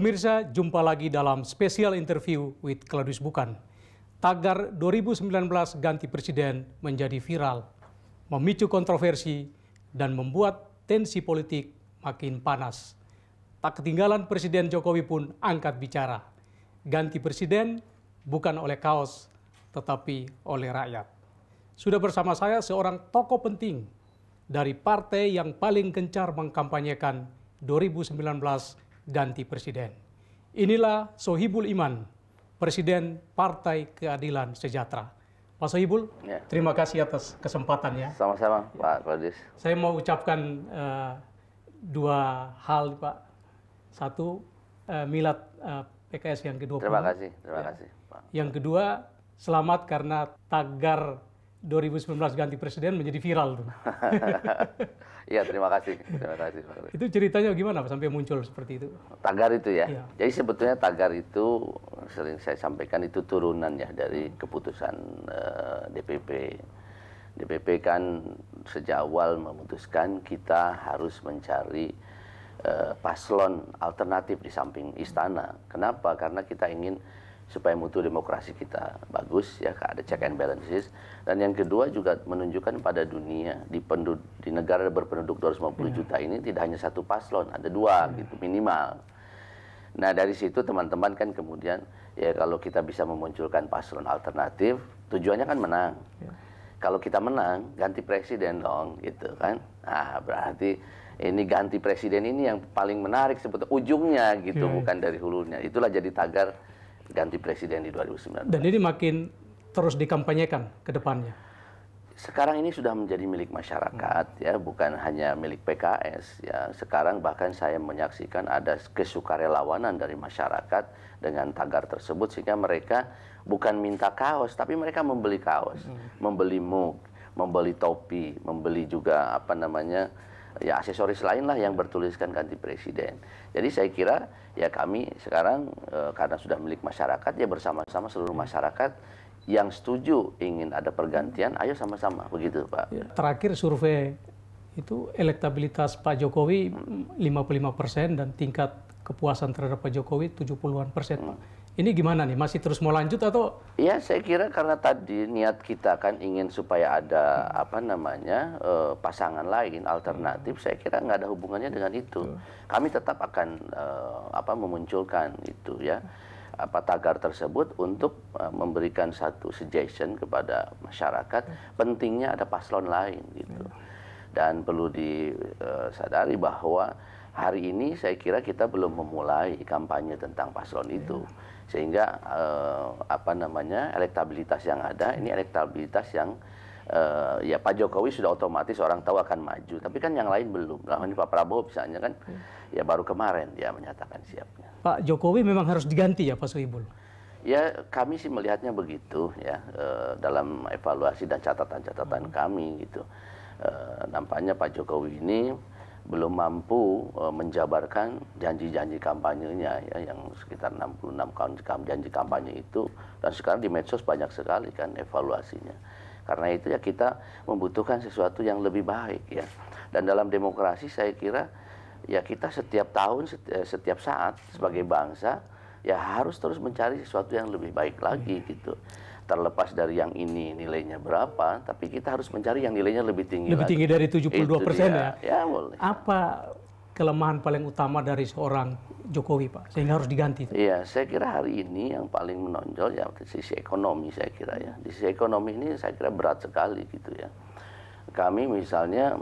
Pemirsa, jumpa lagi dalam spesial interview with Claudius Bukan. Tagar 2019 ganti presiden menjadi viral, memicu kontroversi, dan membuat tensi politik makin panas. Tak ketinggalan Presiden Jokowi pun angkat bicara. Ganti presiden bukan oleh kaos, tetapi oleh rakyat. Sudah bersama saya seorang tokoh penting dari partai yang paling gencar mengkampanyekan 2019 ganti presiden. Inilah Sohibul Iman, Presiden Partai Keadilan Sejahtera. Pak Sohibul, ya. terima kasih atas kesempatannya. Sama-sama, Pak Kodis. Saya mau ucapkan uh, dua hal, Pak. Satu, uh, milad uh, eh, PKS yang kedua. Terima kasih, terima ya. kasih. Pak. Yang kedua, selamat karena tagar 2019 ganti presiden menjadi viral tuh. Iya terima kasih, terima kasih. Itu ceritanya gimana sampai muncul seperti itu? Tagar itu ya. ya. Jadi sebetulnya tagar itu sering saya sampaikan itu turunan ya dari keputusan uh, eh, DPP. DPP kan sejak awal memutuskan kita harus mencari uh, paslon alternatif di samping istana. Kenapa? Karena kita ingin supaya mutu demokrasi kita bagus ya ada check and balances dan yang kedua juga menunjukkan pada dunia di penduduk di negara berpenduduk 250 iya. juta ini tidak hanya satu paslon ada dua iya. gitu minimal nah dari situ teman-teman kan kemudian ya kalau kita bisa memunculkan paslon alternatif tujuannya kan menang iya. kalau kita menang ganti presiden dong gitu kan ah berarti ini ganti presiden ini yang paling menarik sebetulnya ujungnya gitu yeah. bukan dari hulunya itulah jadi tagar ganti presiden di 2019. Dan ini makin terus dikampanyekan ke depannya. Sekarang ini sudah menjadi milik masyarakat hmm. ya, bukan hanya milik PKS ya. Sekarang bahkan saya menyaksikan ada kesukarelawanan dari masyarakat dengan tagar tersebut sehingga mereka bukan minta kaos tapi mereka membeli kaos, hmm. membeli mug, membeli topi, membeli juga apa namanya ya aksesoris lainlah yang bertuliskan ganti presiden. Jadi saya kira ya kami sekarang e, karena sudah milik masyarakat ya bersama-sama seluruh hmm. masyarakat yang setuju ingin ada pergantian, ayo sama-sama begitu Pak. Ya, terakhir survei itu elektabilitas Pak Jokowi 55 hmm. persen dan tingkat kepuasan terhadap Pak Jokowi 70-an persen hmm. Pak. Ini gimana nih? Masih terus mau lanjut atau? Ya, saya kira karena tadi niat kita kan ingin supaya ada apa namanya uh, pasangan lain alternatif. Saya kira nggak ada hubungannya dengan itu. Kami tetap akan uh, apa memunculkan itu ya apa tagar tersebut untuk uh, memberikan satu suggestion kepada masyarakat pentingnya ada paslon lain gitu. Iya. Dan perlu disadari bahwa hari ini saya kira kita belum memulai kampanye tentang paslon itu iya. sehingga eh, apa namanya elektabilitas yang ada ini elektabilitas yang eh, ya Pak Jokowi sudah otomatis orang tahu akan maju tapi kan yang lain belum lah ini Pak Prabowo misalnya kan iya. ya baru kemarin dia menyatakan siapnya Pak Jokowi memang harus diganti ya Pak Soebul Ya kami sih melihatnya begitu ya eh, dalam evaluasi dan catatan-catatan hmm. kami gitu. Eh, nampaknya Pak Jokowi ini belum mampu e, menjabarkan janji-janji kampanyenya ya yang sekitar 66 janji kampanye itu dan sekarang di medsos banyak sekali kan evaluasinya. Karena itu ya kita membutuhkan sesuatu yang lebih baik ya. Dan dalam demokrasi saya kira ya kita setiap tahun e, setiap saat sebagai bangsa ya harus terus mencari sesuatu yang lebih baik lagi iya. gitu terlepas dari yang ini nilainya berapa, tapi kita harus mencari yang nilainya lebih tinggi. Lebih lagi. tinggi dari 72 persen ya? Ya boleh. Apa kelemahan paling utama dari seorang Jokowi Pak, sehingga harus diganti? Iya, saya kira hari ini yang paling menonjol ya di sisi ekonomi saya kira ya. Di sisi ekonomi ini saya kira berat sekali gitu ya. Kami misalnya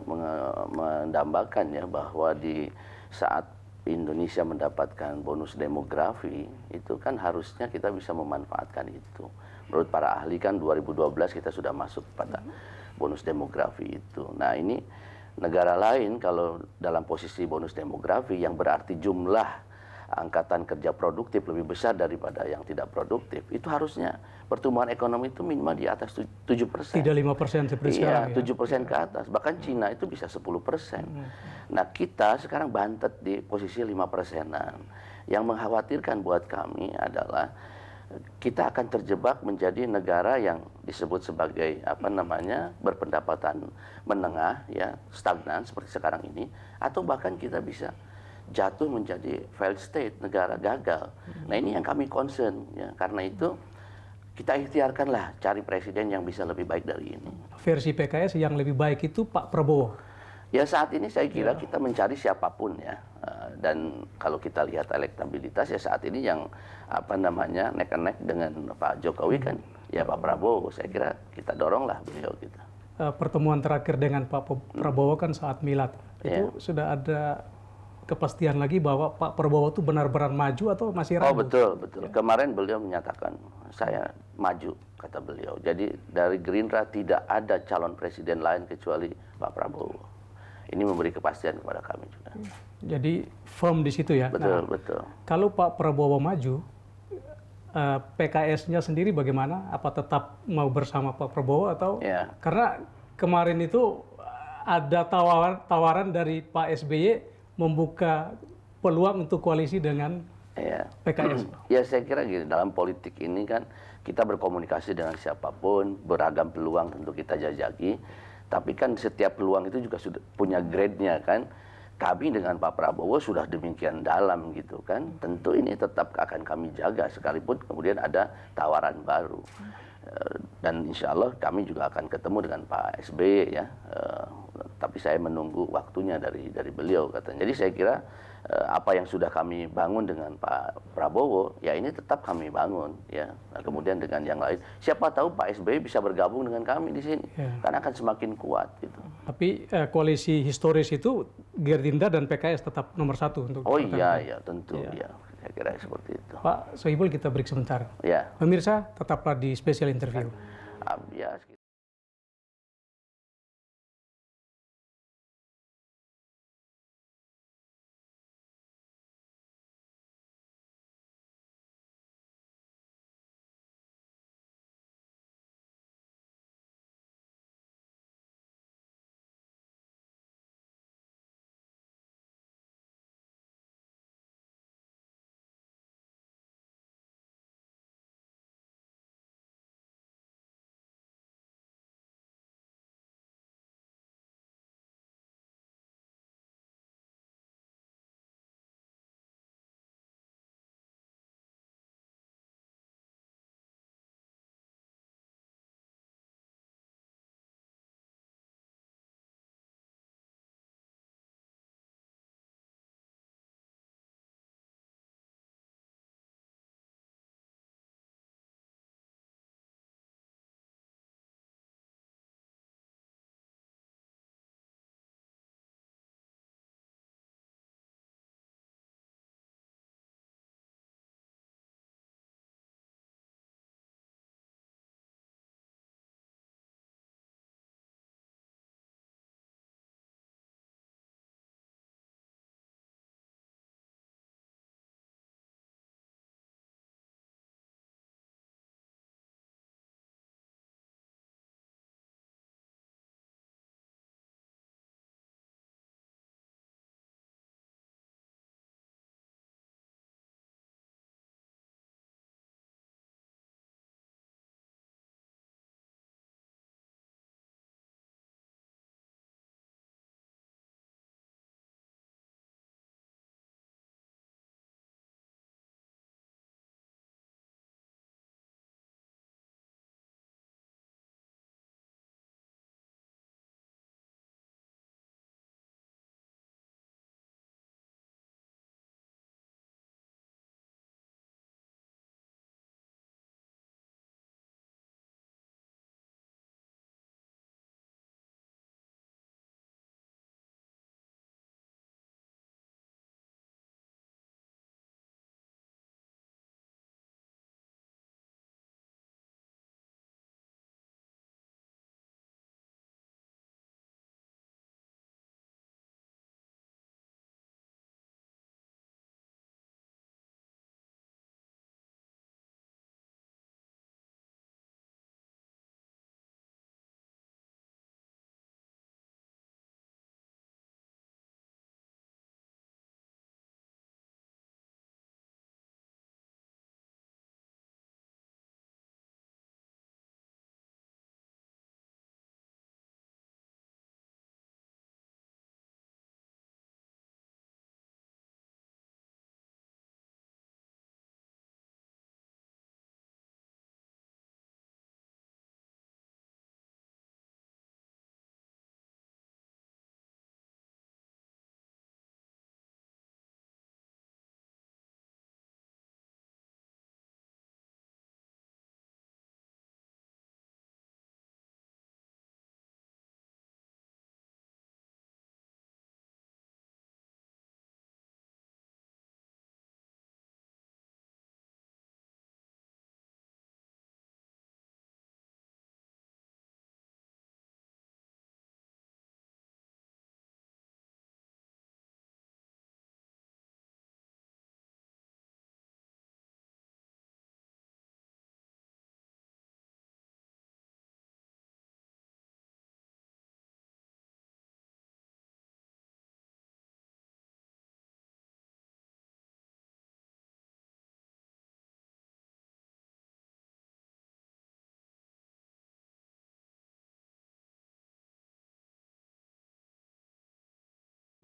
mendambakan ya bahwa di saat Indonesia mendapatkan bonus demografi, itu kan harusnya kita bisa memanfaatkan itu menurut para ahli kan 2012 kita sudah masuk pada bonus demografi itu. Nah ini negara lain kalau dalam posisi bonus demografi yang berarti jumlah angkatan kerja produktif lebih besar daripada yang tidak produktif, itu harusnya pertumbuhan ekonomi itu minimal di atas 7 persen. Tidak 5 persen seperti iya, sekarang ya? 7 persen ke iya. atas. Bahkan Cina itu bisa 10 persen. Hmm. Nah kita sekarang bantet di posisi 5 persenan. Yang mengkhawatirkan buat kami adalah kita akan terjebak menjadi negara yang disebut sebagai apa namanya berpendapatan menengah ya stagnan seperti sekarang ini atau bahkan kita bisa jatuh menjadi failed state negara gagal. Nah ini yang kami concern ya karena itu kita ikhtiarkanlah cari presiden yang bisa lebih baik dari ini. Versi PKS yang lebih baik itu Pak Prabowo. Ya saat ini saya kira ya. kita mencari siapapun ya eh, dan kalau kita lihat elektabilitas ya saat ini yang apa namanya nek nek dengan Pak Jokowi kan hmm. ya Pak Prabowo saya kira kita doronglah beliau kita. Gitu. Eh, pertemuan terakhir dengan Pak hmm. Prabowo kan saat milad itu ya. sudah ada kepastian lagi bahwa Pak Prabowo itu benar-benar maju atau masih ragu? Oh betul betul. Ya. Kemarin beliau menyatakan saya maju kata beliau. Jadi dari Gerindra tidak ada calon presiden lain kecuali Pak Prabowo ini memberi kepastian kepada kami juga. Jadi firm di situ ya. Nah, betul nah, betul. Kalau Pak Prabowo maju, eh, PKS-nya sendiri bagaimana? Apa tetap mau bersama Pak Prabowo atau? Ya. Karena kemarin itu eh, ada tawaran tawaran dari Pak SBY membuka peluang untuk koalisi dengan ya. PKS. Ya saya kira gini dalam politik ini kan kita berkomunikasi dengan siapapun beragam peluang tentu kita jajaki tapi kan setiap peluang itu juga sudah punya grade-nya kan. Kami dengan Pak Prabowo sudah demikian dalam gitu kan. Tentu ini tetap akan kami jaga sekalipun kemudian ada tawaran baru. Eh, dan insya Allah kami juga akan ketemu dengan Pak SBY ya. Eh, tapi saya menunggu waktunya dari dari beliau katanya. Jadi saya kira Eh, apa yang sudah kami bangun dengan Pak Prabowo ya ini tetap kami bangun ya nah, kemudian dengan yang lain siapa tahu Pak SBY bisa bergabung dengan kami di sini ya. karena akan semakin kuat gitu tapi eh, koalisi historis itu Gerindra dan PKS tetap nomor satu untuk oh iya iya tentu ya. ya saya kira seperti itu Pak Soibul kita break sebentar ya pemirsa tetaplah di special interview iya. ah, ya.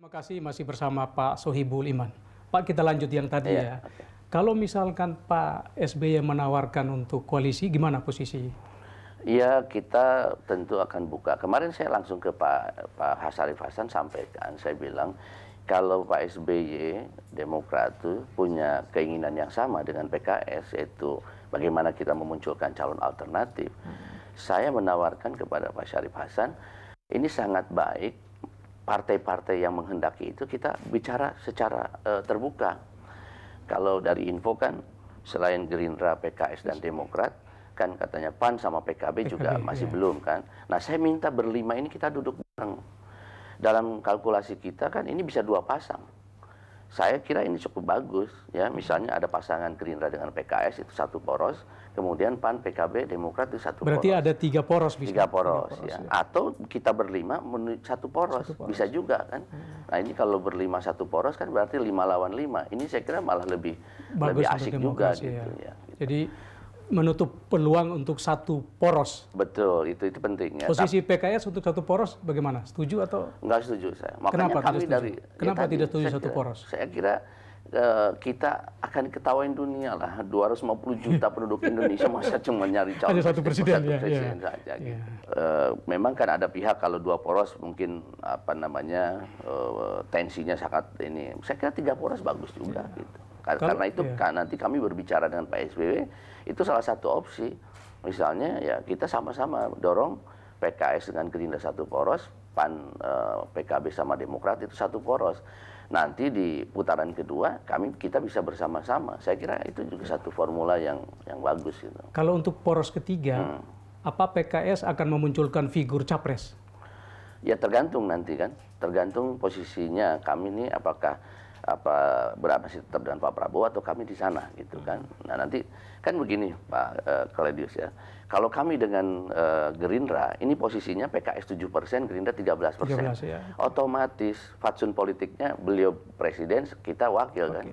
Terima kasih masih bersama Pak Sohibul Iman. Pak kita lanjut yang tadi iya, ya. ya. Kalau misalkan Pak SBY menawarkan untuk koalisi, gimana posisi? Iya kita tentu akan buka. Kemarin saya langsung ke Pak Pak Hasarif Hasan sampaikan, saya bilang kalau Pak SBY Demokrat itu punya keinginan yang sama dengan PKS yaitu bagaimana kita memunculkan calon alternatif. Hmm. Saya menawarkan kepada Pak Syarif Hasan ini sangat baik partai-partai yang menghendaki itu kita bicara secara uh, terbuka. Kalau dari info kan selain Gerindra, PKS dan Demokrat kan katanya PAN sama PKB juga PKB, masih iya. belum kan. Nah, saya minta berlima ini kita duduk bareng. Dalam kalkulasi kita kan ini bisa dua pasang saya kira ini cukup bagus ya misalnya ada pasangan Gerindra dengan PKS itu satu poros kemudian PAN PKB Demokrat itu satu berarti poros berarti ada tiga poros bisa tiga poros, tiga poros ya. ya atau kita berlima satu poros, satu poros bisa juga kan hmm. nah ini kalau berlima satu poros kan berarti lima lawan lima ini saya kira malah lebih bagus lebih asik juga ya. gitu ya, ya gitu. jadi menutup peluang untuk satu poros. Betul, itu itu penting ya. Posisi PKS untuk satu poros bagaimana? Setuju atau? Enggak setuju saya. Makanya Kenapa kami setuju? dari ya Kenapa ya, tidak setuju satu poros? Saya kira eh, kita akan ketawain dunia lah. 250 juta penduduk Indonesia masa cuma nyari calon Hanya satu presiden, satu presiden ya, ya. saja. Ya. Gitu. Uh, memang kan ada pihak kalau dua poros mungkin apa namanya uh, tensinya sangat ini. Saya kira tiga poros bagus juga ya. gitu. Karena, kalau, itu ya. kan, nanti kami berbicara dengan Pak SBY itu salah satu opsi. Misalnya ya kita sama-sama dorong PKS dengan Gerindra satu poros, PAN, eh, PKB sama Demokrat itu satu poros. Nanti di putaran kedua kami kita bisa bersama-sama. Saya kira itu juga satu formula yang yang bagus gitu. Kalau untuk poros ketiga, hmm. apa PKS akan memunculkan figur capres? Ya tergantung nanti kan, tergantung posisinya kami ini apakah apa berapa sih tetap dengan Pak Prabowo atau kami di sana gitu kan. Hmm. Nah nanti kan begini Pak uh, eh, Kaledius ya. Kalau kami dengan uh, Gerindra ini posisinya PKS 7 persen, Gerindra 13 persen. Ya. Otomatis fatsun politiknya beliau presiden, kita wakil okay. kan.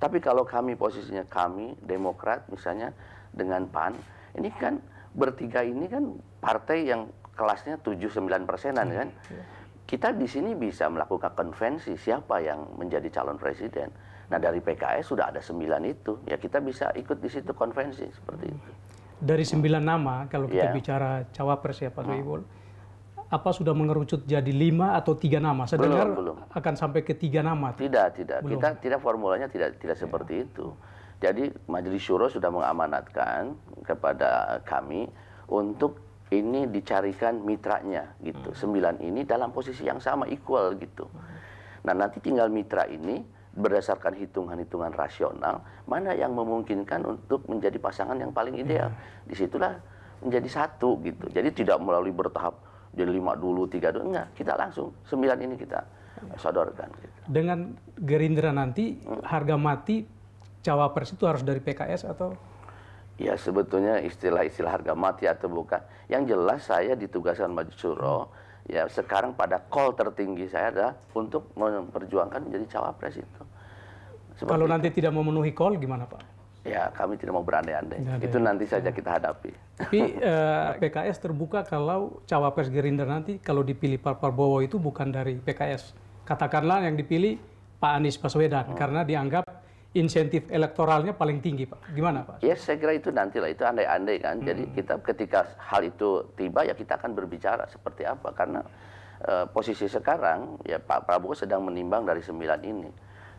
Tapi kalau kami posisinya kami Demokrat misalnya dengan PAN ini kan bertiga ini kan partai yang kelasnya 7-9 persenan hmm, kan. Yeah kita di sini bisa melakukan konvensi siapa yang menjadi calon presiden. Nah dari PKS sudah ada sembilan itu, ya kita bisa ikut di situ konvensi seperti itu. Dari sembilan nama, kalau kita yeah. bicara cawapres ya Pak hmm. Soebul, hmm. apa sudah mengerucut jadi lima atau tiga nama? Saya belum, dengar belum. akan sampai ke tiga nama. Tidak, tidak. Belum. Kita tidak formulanya tidak tidak yeah. seperti itu. Jadi Majelis Syuro sudah mengamanatkan kepada kami untuk ini dicarikan mitranya gitu. Hmm. Sembilan ini dalam posisi yang sama equal gitu. Hmm. Nah nanti tinggal mitra ini berdasarkan hitungan-hitungan rasional mana yang memungkinkan untuk menjadi pasangan yang paling ideal. Hmm. Disitulah menjadi satu gitu. Jadi tidak melalui bertahap jadi lima dulu tiga dulu enggak. Kita langsung sembilan ini kita sodorkan. Gitu. Dengan Gerindra nanti harga mati cawapres itu harus dari PKS atau Ya sebetulnya istilah-istilah harga mati atau bukan. Yang jelas saya ditugaskan Maju Suro, ya sekarang pada call tertinggi saya adalah untuk memperjuangkan menjadi cawapres itu. Seperti Kalau nanti itu. tidak memenuhi call gimana Pak? Ya, kami tidak mau berandai-andai. Itu nanti saja kita hadapi. Tapi eh, PKS terbuka kalau cawapres Gerindra nanti kalau dipilih Pak Prabowo itu bukan dari PKS. Katakanlah yang dipilih Pak Anies Baswedan hmm. karena dianggap insentif elektoralnya paling tinggi, Pak. Gimana, Pak? Ya, saya kira itu nantilah itu andai-andai kan. Hmm. Jadi kita ketika hal itu tiba ya kita akan berbicara seperti apa karena uh, posisi sekarang ya Pak Prabowo sedang menimbang dari sembilan ini.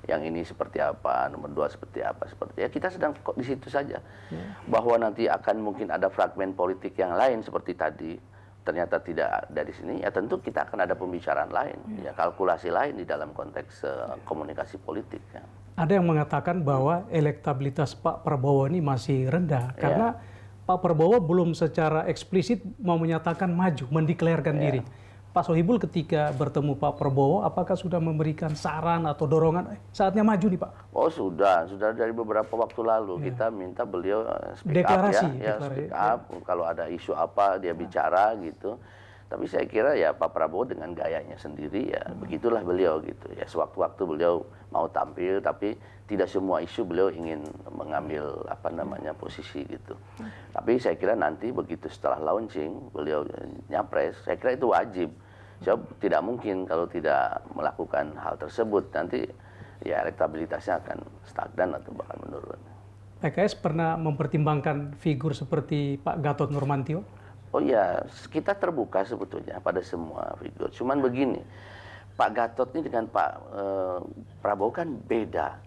Yang ini seperti apa, nomor dua seperti apa, seperti ya kita sedang kok di situ saja. Hmm. Bahwa nanti akan mungkin ada fragmen politik yang lain seperti tadi ternyata tidak dari sini ya tentu kita akan ada pembicaraan lain, hmm. ya kalkulasi lain di dalam konteks uh, komunikasi politik ya ada yang mengatakan bahwa elektabilitas Pak Prabowo ini masih rendah yeah. karena Pak Prabowo belum secara eksplisit mau menyatakan maju, mendeklarasikan yeah. diri. Pak Sohibul ketika bertemu Pak Prabowo, apakah sudah memberikan saran atau dorongan eh, saatnya maju nih Pak? Oh sudah, sudah dari beberapa waktu lalu yeah. kita minta beliau speak eh, deklarasi, up ya, speak up ya. ya kalau ada isu apa dia bicara gitu. Tapi saya kira ya Pak Prabowo dengan gayanya sendiri ya hmm. begitulah beliau gitu ya sewaktu-waktu beliau mau tampil tapi tidak semua isu beliau ingin mengambil apa hmm. namanya posisi gitu. Hmm. Tapi saya kira nanti begitu setelah launching beliau nyapres, saya kira itu wajib. Saya hmm. tidak mungkin kalau tidak melakukan hal tersebut nanti ya elektabilitasnya akan stagnan atau bahkan menurun. PKS pernah mempertimbangkan figur seperti Pak Gatot Nurmantio? oh iya, kita terbuka sebetulnya pada semua figur. Cuman begini, Pak Gatot ini dengan Pak e, Prabowo kan beda.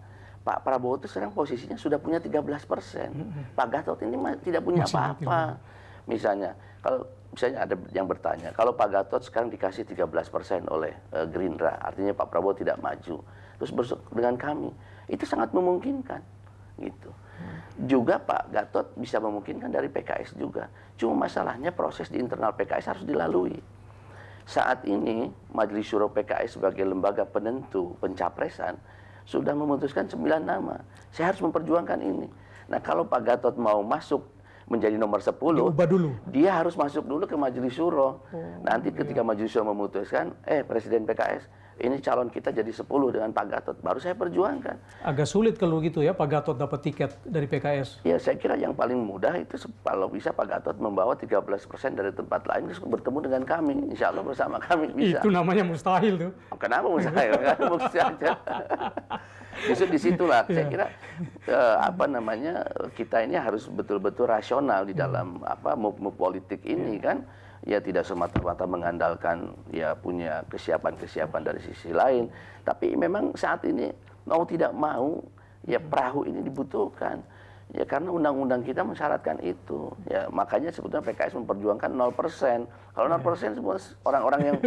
Pak Prabowo itu sekarang posisinya sudah punya 13 persen. Pak Gatot ini tidak punya apa-apa. Misalnya, kalau misalnya ada yang bertanya, kalau Pak Gatot sekarang dikasih 13 persen oleh e, Gerindra, artinya Pak Prabowo tidak maju. Terus dengan kami, itu sangat memungkinkan, gitu juga Pak Gatot bisa memungkinkan dari PKS juga. Cuma masalahnya proses di internal PKS harus dilalui. Saat ini Majelis Syuro PKS sebagai lembaga penentu pencapresan sudah memutuskan sembilan nama. Saya harus memperjuangkan ini. Nah, kalau Pak Gatot mau masuk menjadi nomor sepuluh, dia harus masuk dulu ke Majelis Syuro. Oh, Nanti ketika iya. Majelis Syuro memutuskan, eh Presiden PKS ini calon kita jadi 10 dengan Pak Gatot. Baru saya perjuangkan. Agak sulit kalau gitu ya Pak Gatot dapat tiket dari PKS. Ya saya kira yang paling mudah itu kalau bisa Pak Gatot membawa 13% dari tempat lain terus bertemu dengan kami. Insya Allah bersama kami bisa. Itu namanya mustahil tuh. Kenapa mustahil? Kan aja. Justru disitulah yeah. saya kira eh, apa namanya kita ini harus betul-betul rasional di dalam apa move, move politik ini yeah. kan ya tidak semata-mata mengandalkan ya punya kesiapan-kesiapan dari sisi lain tapi memang saat ini mau tidak mau ya perahu ini dibutuhkan ya karena undang-undang kita mensyaratkan itu ya makanya sebetulnya PKS memperjuangkan 0% kalau 0% ya. persen semua orang-orang yang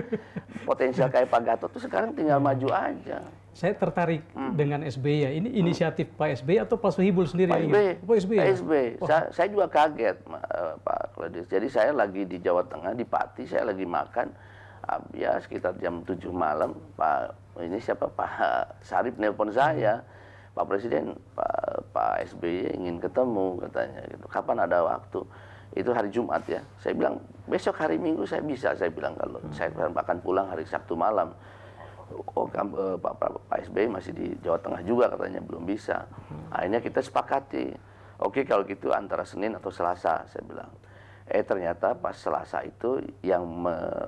potensial kayak Pak Gatot itu sekarang tinggal maju aja saya tertarik hmm. dengan SBY ya. Ini hmm. inisiatif hmm. Pak SBY atau Pak Sohibul sendiri? Pak SBY. Pak SBY. Oh. saya juga kaget eh, Pak Bangladesh. Jadi saya lagi di Jawa Tengah di Pati, saya lagi makan ah, ya sekitar jam 7 malam Pak ini siapa Pak Sarip nelpon saya. Pak Presiden, Pak, Pak SBY ingin ketemu katanya gitu. Kapan ada waktu? Itu hari Jumat ya. Saya bilang besok hari Minggu saya bisa. Saya bilang kalau hmm. saya akan pulang hari Sabtu malam. Oh, eh, Pak, Pak, Pak SBY masih di Jawa Tengah juga katanya belum bisa. Hmm. Akhirnya kita sepakati. Oke kalau gitu antara Senin atau Selasa saya bilang. Eh ternyata pas Selasa itu yang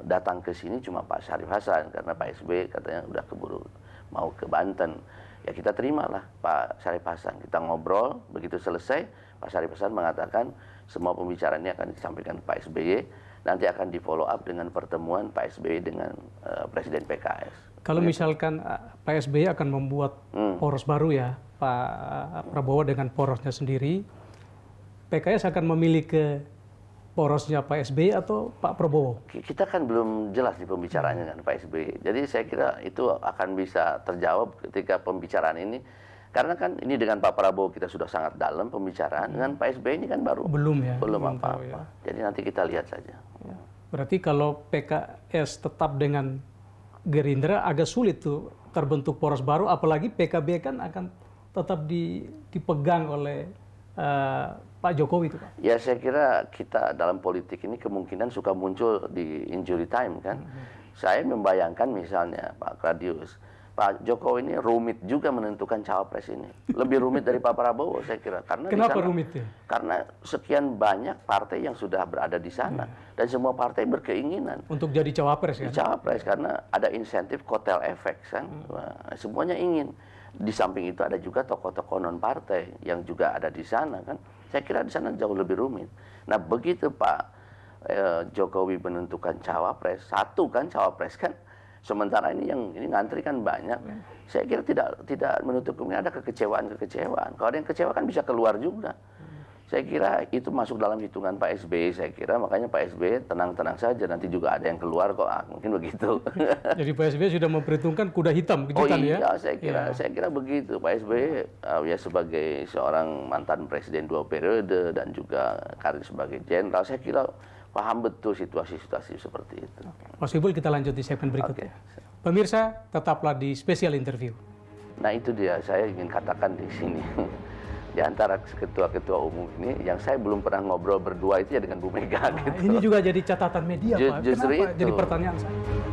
datang ke sini cuma Pak Syarif Hasan karena Pak SB katanya udah keburu mau ke Banten. Ya kita terimalah Pak Syarif Hasan. Kita ngobrol, begitu selesai Pak Syarif Hasan mengatakan semua pembicaraan ini akan disampaikan ke Pak SBY nanti akan di follow up dengan pertemuan Pak SBY dengan uh, Presiden PKS. Kalau Begitu. misalkan eh, Pak SBY akan membuat hmm. poros baru ya Pak Prabowo dengan porosnya sendiri, PKS akan memilih ke porosnya Pak SBY atau Pak Prabowo? Kita kan belum jelas di pembicaranya dengan Pak SBY. Jadi saya kira itu akan bisa terjawab ketika pembicaraan ini. Karena kan ini dengan Pak Prabowo kita sudah sangat dalam pembicaraan, hmm. dengan Pak SBY ini kan baru belum ya, belum apa-apa. Ya. Jadi nanti kita lihat saja. Ya. Berarti kalau PKS tetap dengan Gerindra agak sulit tuh terbentuk poros baru, apalagi PKB kan akan tetap di, dipegang oleh uh, Pak Jokowi itu Pak? Ya saya kira kita dalam politik ini kemungkinan suka muncul di injury time kan. -hmm. hmm. Saya membayangkan misalnya Pak Radius, Pak Jokowi ini rumit juga menentukan cawapres ini. Lebih rumit dari Pak Prabowo saya kira. Karena Kenapa sana, rumit ya? Karena sekian banyak partai yang sudah berada di sana mm. dan semua partai berkeinginan untuk jadi cawapres kan. Cawapres karena ada insentif kotel efek kan. Mm. Semuanya ingin. Di samping itu ada juga tokoh-tokoh non partai yang juga ada di sana kan saya kira di sana jauh lebih rumit. Nah begitu Pak eh, Jokowi menentukan cawapres, satu kan cawapres kan, sementara ini yang ini ngantri kan banyak. Ya. Saya kira tidak tidak menutup kemungkinan ada kekecewaan kekecewaan. Kalau ada yang kecewa kan bisa keluar juga. Saya kira itu masuk dalam hitungan Pak SBY. Saya kira makanya Pak SBY tenang-tenang saja nanti juga ada yang keluar kok. Ah, mungkin begitu. Jadi Pak SBY sudah memperhitungkan kuda hitam kejutan oh, ya? iya, ya. saya kira ya. saya kira begitu. Pak SBY uh, ah, ya sebagai seorang mantan presiden dua periode dan juga karir sebagai jenderal, saya kira paham betul situasi-situasi seperti itu. Mas Possible kita lanjut di segmen berikutnya. Okay. Pemirsa, tetaplah di spesial interview. Nah, itu dia saya ingin katakan di sini. di antara ketua-ketua umum ini yang saya belum pernah ngobrol berdua itu ya dengan Bu Mega nah, gitu. Ini juga jadi catatan media Ju Pak. Justru Kenapa itu. jadi pertanyaan saya.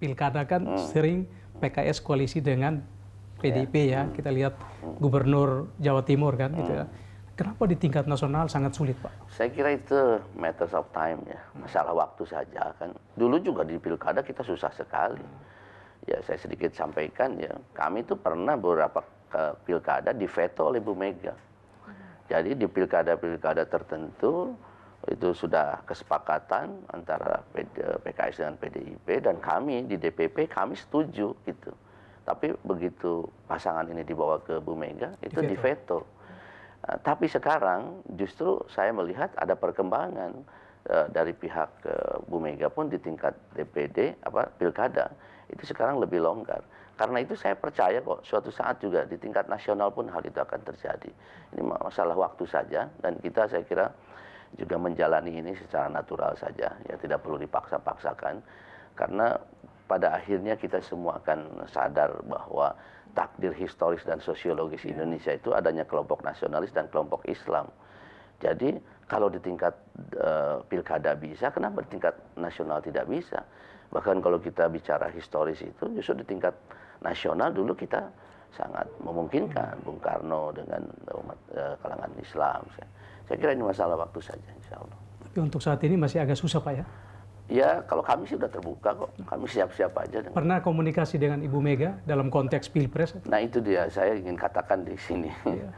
Pilkada kan sering PKS koalisi dengan PDIP ya. ya. Kita lihat Gubernur Jawa Timur kan gitu ya. Hmm. Kenapa di tingkat nasional sangat sulit, Pak? Saya kira itu matters of time ya, hmm. masalah waktu saja kan. Dulu juga di pilkada kita susah sekali. Hmm. Ya, saya sedikit sampaikan ya, kami itu pernah beberapa pilkada di veto oleh Bu Mega. Jadi di pilkada-pilkada tertentu itu sudah kesepakatan antara PKS dengan PDIP dan kami di DPP kami setuju gitu. Tapi begitu pasangan ini dibawa ke Bu Mega itu di veto. Uh, tapi sekarang justru saya melihat ada perkembangan uh, dari pihak uh, Bu Mega pun di tingkat DPD apa pilkada itu sekarang lebih longgar. Karena itu saya percaya kok suatu saat juga di tingkat nasional pun hal itu akan terjadi. Ini masalah waktu saja dan kita saya kira juga menjalani ini secara natural saja ya tidak perlu dipaksa-paksakan karena pada akhirnya kita semua akan sadar bahwa takdir historis dan sosiologis Indonesia itu adanya kelompok nasionalis dan kelompok Islam. Jadi kalau di tingkat uh, pilkada bisa, kenapa di tingkat nasional tidak bisa? Bahkan kalau kita bicara historis itu justru di tingkat nasional dulu kita sangat memungkinkan Bung Karno dengan umat uh, kalangan Islam. misalnya. Saya kira ini masalah waktu saja, insya Allah. Tapi untuk saat ini masih agak susah, Pak ya? Ya, kalau kami sih sudah terbuka kok. Kami siap-siap aja. Dengan... Pernah komunikasi dengan Ibu Mega dalam konteks Pilpres? Nah, itu dia. Saya ingin katakan di sini. Ya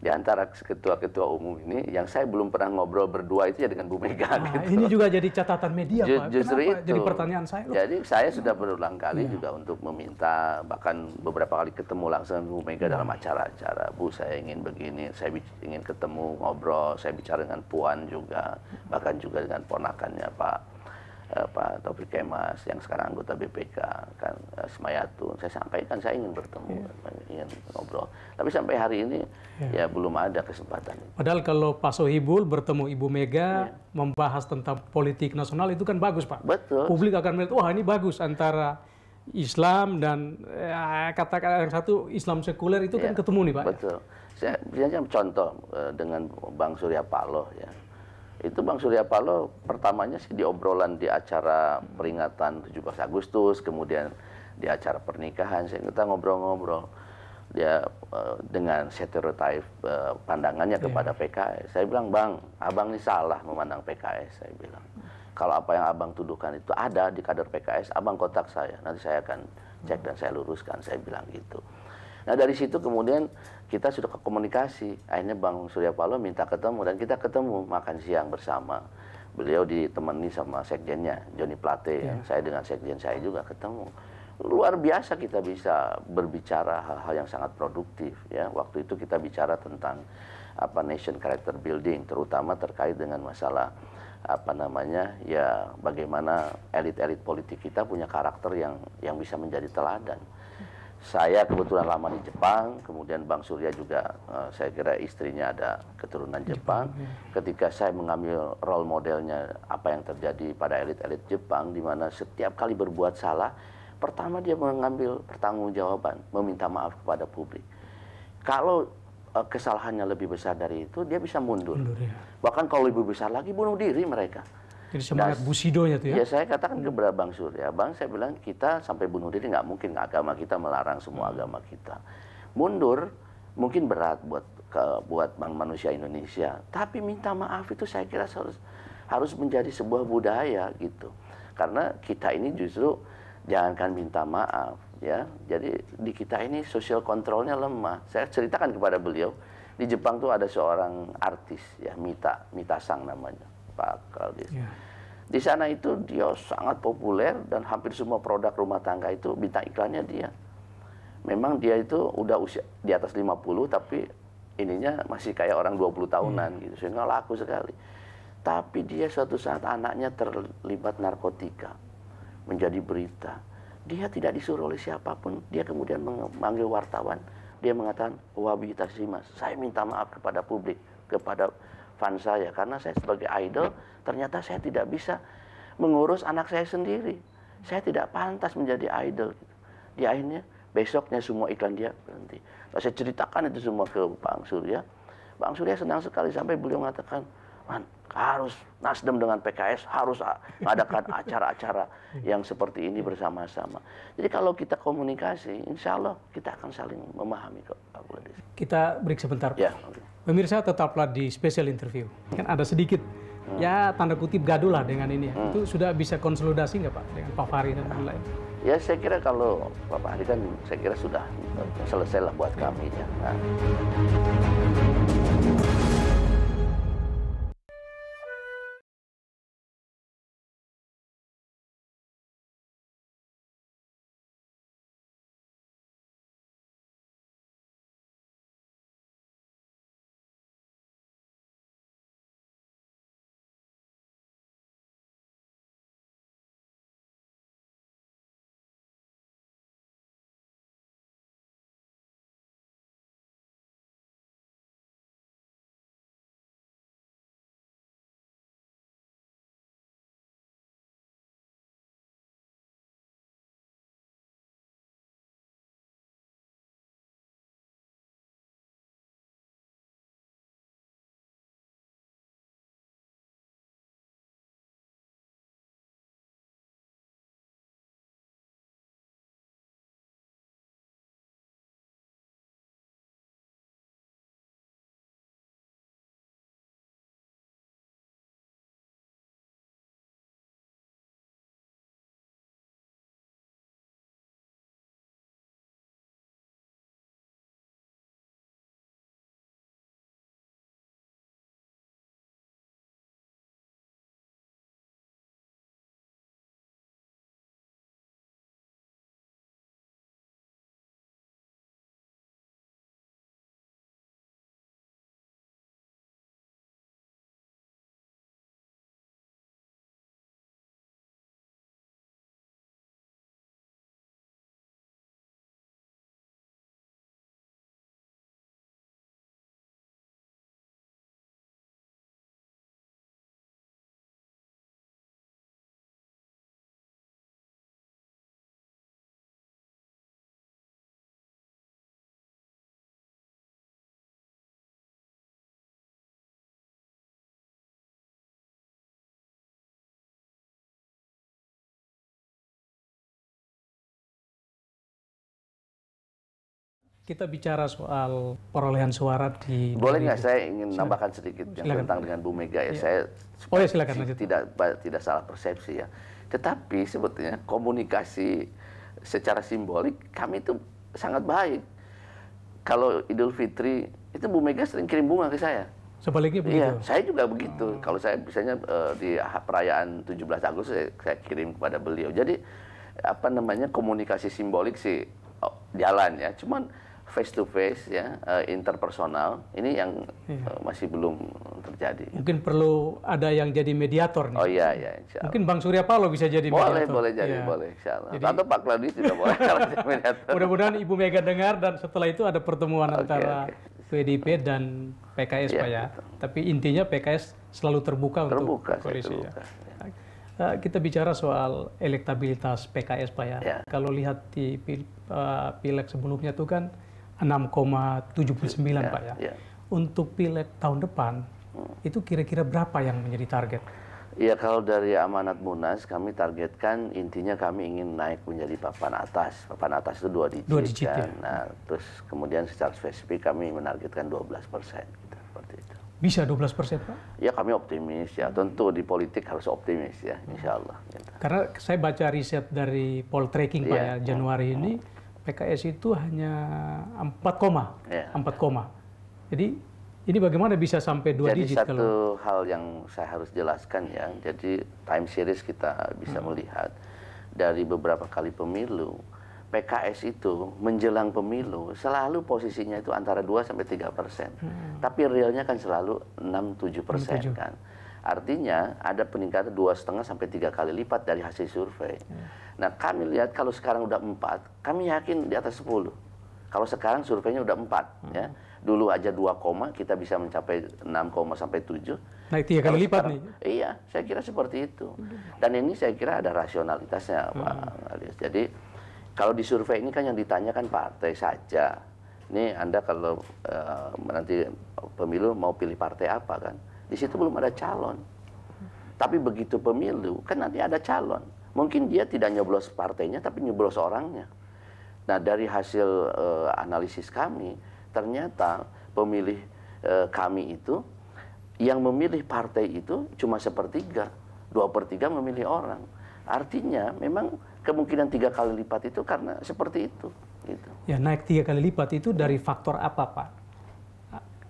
di antara ketua-ketua umum ini yang saya belum pernah ngobrol berdua itu ya dengan Bu Mega nah, gitu. Ini juga jadi catatan media Ju Pak. Justru itu. Jadi pertanyaan saya. Loh. Jadi saya nah. sudah berulang kali ya. juga untuk meminta bahkan beberapa kali ketemu langsung Bu Mega ya. dalam acara-acara. Bu saya ingin begini, saya ingin ketemu ngobrol, saya bicara dengan Puan juga, bahkan juga dengan ponakannya Pak eh, Pak Taufik Kemas yang sekarang anggota BPK kan eh, Semayatun saya sampaikan saya ingin bertemu yeah. ingin ngobrol tapi sampai hari ini yeah. ya belum ada kesempatan padahal kalau Pak Sohibul bertemu Ibu Mega yeah. membahas tentang politik nasional itu kan bagus Pak betul publik akan melihat wah ini bagus antara Islam dan ya, eh, katakan yang satu Islam sekuler itu yeah. kan iya. ketemu nih Pak betul saya biasanya contoh eh, dengan Bang Surya Paloh ya itu Bang Surya Paloh pertamanya sih di obrolan di acara peringatan 17 Agustus, kemudian di acara pernikahan, saya kita ngobrol-ngobrol dia uh, dengan stereotip uh, eh, pandangannya yeah. kepada PKS. Saya bilang, "Bang, Abang ini salah memandang PKS." Saya bilang. Kalau apa yang Abang tuduhkan itu ada di kader PKS, Abang kotak saya. Nanti saya akan cek dan saya luruskan. Saya bilang gitu. Nah dari situ kemudian kita sudah komunikasi. Akhirnya Bang Surya Paloh minta ketemu dan kita ketemu makan siang bersama. Beliau ditemani sama sekjennya Joni Plate ya. Saya dengan sekjen saya juga ketemu. Luar biasa kita bisa berbicara hal-hal yang sangat produktif ya. Waktu itu kita bicara tentang apa nation character building terutama terkait dengan masalah apa namanya ya bagaimana elit-elit politik kita punya karakter yang yang bisa menjadi teladan saya kebetulan lama di Jepang, kemudian Bang Surya juga eh, saya kira istrinya ada keturunan Jepang. Ya. Ketika saya mengambil role modelnya apa yang terjadi pada elit-elit Jepang di mana setiap kali berbuat salah, pertama dia mengambil pertanggungjawaban, meminta maaf kepada publik. Kalau eh, kesalahannya lebih besar dari itu, dia bisa mundur. Ya. Bahkan kalau lebih besar lagi bunuh diri mereka. Jadi semangat nah, busidonya tuh ya? Ya saya katakan kepada Bang Surya, Bang saya bilang kita sampai bunuh diri nggak mungkin agama kita melarang semua hmm. agama kita. Mundur mungkin berat buat ke, buat bang manusia Indonesia, tapi minta maaf itu saya kira harus harus menjadi sebuah budaya gitu. Karena kita ini justru jangankan minta maaf ya, jadi di kita ini sosial kontrolnya lemah. Saya ceritakan kepada beliau di Jepang tuh ada seorang artis ya Mita Mita Sang namanya bakal gitu. Yeah. Di sana itu dia sangat populer dan hampir semua produk rumah tangga itu bintang iklannya dia. Memang dia itu udah usia di atas 50 tapi ininya masih kayak orang 20 tahunan hmm. gitu sehingga laku sekali. Tapi dia suatu saat anaknya terlibat narkotika menjadi berita. Dia tidak disuruh oleh siapapun, dia kemudian memanggil wartawan, dia mengatakan, "Wabi Tasimas, saya minta maaf kepada publik, kepada fans saya karena saya sebagai idol ternyata saya tidak bisa mengurus anak saya sendiri. Saya tidak pantas menjadi idol. Di akhirnya besoknya semua iklan dia berhenti. Nah, saya ceritakan itu semua ke Bang Surya. Bang Surya senang sekali sampai beliau mengatakan, Man, harus Nasdem dengan PKS harus mengadakan acara-acara yang seperti ini bersama-sama. Jadi kalau kita komunikasi, insya Allah kita akan saling memahami kok. Kita break sebentar. Ya, Pemirsa tetaplah di special interview. Kan ada sedikit hmm. ya tanda kutip gaduh lah dengan ini. Ya. Hmm. Itu sudah bisa konsolidasi nggak Pak dengan Pak Fahri dan lain-lain? Ya saya kira kalau Pak Fahri kan saya kira sudah eh, selesai lah buat kami ya. Nah. kita bicara soal perolehan suara di boleh nggak saya ingin silakan. nambahkan sedikit yang tentang dengan Bu Mega ya, ya. saya oh ya silakan si, tidak tidak salah persepsi ya tetapi sebetulnya komunikasi secara simbolik kami itu sangat baik kalau Idul Fitri itu Bu Mega sering kirim bunga ke saya sebaliknya iya, begitu iya saya juga begitu oh. kalau saya misalnya uh, di perayaan 17 Agustus saya, saya kirim kepada beliau jadi apa namanya komunikasi simbolik sih oh, jalan ya cuman face to face ya uh, interpersonal ini yang iya. uh, masih belum terjadi. Mungkin perlu ada yang jadi mediator nih. Oh iya iya Mungkin Bang Surya Paloh bisa jadi boleh, mediator. Boleh jadi, ya. boleh insya Jadi, Atau Pak Claudius juga boleh jadi mediator. Mudah-mudahan Ibu Mega dengar dan setelah itu ada pertemuan okay, antara okay. PDIP dan PKS ya, Pak ya. Betul. Tapi intinya PKS selalu terbuka, terbuka untuk koalisi ya. terbuka. ya. Uh, kita bicara soal elektabilitas PKS Pak ya. ya. Kalau lihat di uh, pileg sebelumnya tuh kan 6,79 ya, Pak ya. ya. Untuk pilek tahun depan hmm. itu kira-kira berapa yang menjadi target? Ya kalau dari amanat Munas kami targetkan intinya kami ingin naik menjadi papan atas. Papan atas itu dua digit, dua digit kan. Ya. Nah, terus kemudian secara spesifik kami menargetkan 12 persen. Gitu, Bisa 12 persen Pak? Ya kami optimis ya. Tentu di politik harus optimis ya, insya Allah. Gitu. Karena saya baca riset dari poll tracking Pak ya, ya Januari hmm. ini PKS itu hanya 4 koma, ya. 4 koma. Jadi ini bagaimana bisa sampai dua digit? Jadi satu kalau... hal yang saya harus jelaskan ya. Jadi time series kita bisa hmm. melihat dari beberapa kali pemilu PKS itu menjelang pemilu selalu posisinya itu antara 2 sampai 3 persen. Hmm. Tapi realnya kan selalu 6-7 persen kan. Artinya ada peningkatan dua setengah sampai tiga kali lipat dari hasil survei. Hmm. Nah kami lihat kalau sekarang udah empat, kami yakin di atas sepuluh. Kalau sekarang surveinya udah empat, hmm. ya dulu aja dua koma kita bisa mencapai enam koma sampai tujuh. Naik tiga kali lipat sekarang, nih. Iya, saya kira seperti itu. Dan ini saya kira ada rasionalitasnya, hmm. Pak Alias. Jadi kalau di survei ini kan yang ditanyakan partai saja. Ini Anda kalau uh, nanti pemilu mau pilih partai apa kan? Di situ belum ada calon. Tapi begitu pemilu, kan nanti ada calon. Mungkin dia tidak nyoblos partainya, tapi nyoblos orangnya. Nah, dari hasil uh, analisis kami, ternyata pemilih uh, kami itu yang memilih partai itu cuma sepertiga. Dua per tiga memilih orang. Artinya memang kemungkinan tiga kali lipat itu karena seperti itu. Gitu. Ya, naik tiga kali lipat itu dari faktor apa, Pak?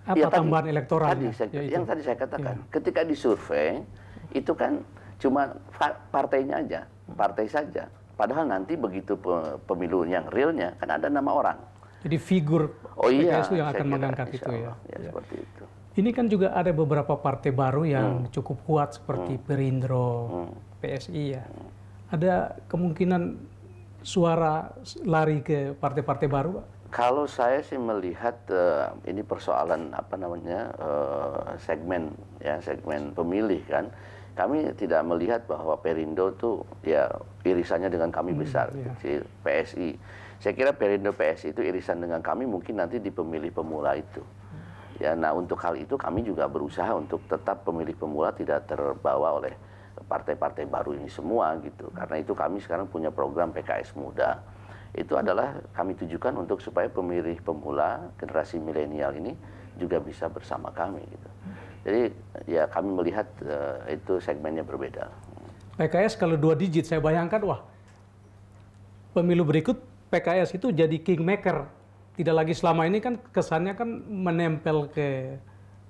Apa ya, tambahan tadi, elektoralnya? Tadi ya yang tadi saya katakan, ya. ketika disurvei itu kan cuma partainya aja, partai saja. Padahal nanti begitu pemilu yang realnya kan ada nama orang. Jadi figur oh, iya, itu yang akan kira, mengangkat itu ya. ya, ya. Seperti itu. Ini kan juga ada beberapa partai baru yang hmm. cukup kuat seperti hmm. Perindro, hmm. PSI ya. Hmm. Ada kemungkinan suara lari ke partai-partai baru, Pak? Kalau saya sih melihat uh, ini persoalan apa namanya uh, segmen ya segmen pemilih kan, kami tidak melihat bahwa Perindo itu ya irisannya dengan kami hmm, besar hmm, iya. yeah. si PSI. Saya kira Perindo PSI itu irisan dengan kami mungkin nanti di pemilih pemula itu. Ya, nah untuk hal itu kami juga berusaha untuk tetap pemilih pemula tidak terbawa oleh partai-partai baru ini semua gitu. Karena itu kami sekarang punya program PKS Muda itu adalah kami tujukan untuk supaya pemilih pemula generasi milenial ini juga bisa bersama kami gitu. Jadi ya kami melihat uh, itu segmennya berbeda. PKS kalau dua digit saya bayangkan wah pemilu berikut PKS itu jadi kingmaker. Tidak lagi selama ini kan kesannya kan menempel ke